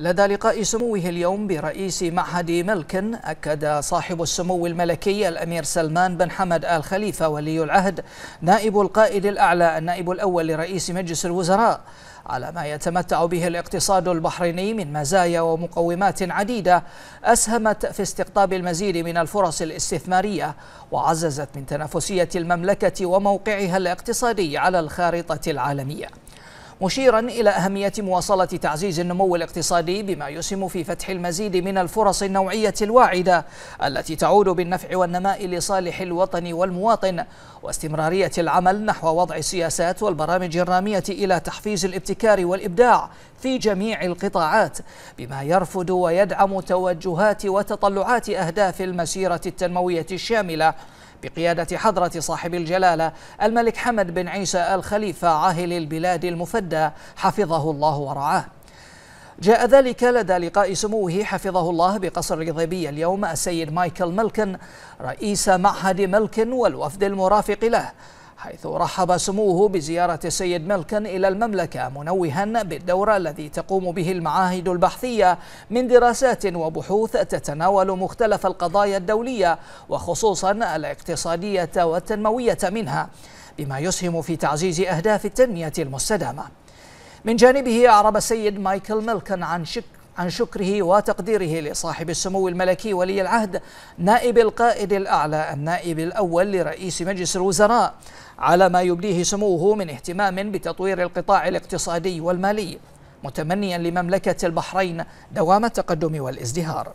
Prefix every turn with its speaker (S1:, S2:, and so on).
S1: لدى لقاء سموه اليوم برئيس معهد ملكن أكد صاحب السمو الملكي الأمير سلمان بن حمد آل خليفة ولي العهد نائب القائد الأعلى النائب الأول لرئيس مجلس الوزراء على ما يتمتع به الاقتصاد البحريني من مزايا ومقومات عديدة أسهمت في استقطاب المزيد من الفرص الاستثمارية وعززت من تنافسية المملكة وموقعها الاقتصادي على الخارطة العالمية مشيرا إلى أهمية مواصلة تعزيز النمو الاقتصادي بما يسهم في فتح المزيد من الفرص النوعية الواعدة التي تعود بالنفع والنماء لصالح الوطن والمواطن واستمرارية العمل نحو وضع السياسات والبرامج الرامية إلى تحفيز الابتكار والإبداع في جميع القطاعات بما يرفض ويدعم توجهات وتطلعات أهداف المسيرة التنموية الشاملة بقيادة حضرة صاحب الجلالة الملك حمد بن عيسى الخليفة عاهل البلاد المفدى حفظه الله ورعاه جاء ذلك لدى لقاء سموه حفظه الله بقصر الغضيبية اليوم السيد مايكل ملكن رئيس معهد ملكن والوفد المرافق له حيث رحب سموه بزيارة السيد ملكن إلى المملكة منوها بالدور الذي تقوم به المعاهد البحثية من دراسات وبحوث تتناول مختلف القضايا الدولية وخصوصا الاقتصادية والتنموية منها بما يسهم في تعزيز أهداف التنمية المستدامة من جانبه أعرب السيد مايكل ملكن عن شك عن شكره وتقديره لصاحب السمو الملكي ولي العهد نائب القائد الأعلى النائب الأول لرئيس مجلس الوزراء على ما يبديه سموه من اهتمام بتطوير القطاع الاقتصادي والمالي متمنيا لمملكة البحرين دوام التقدم والازدهار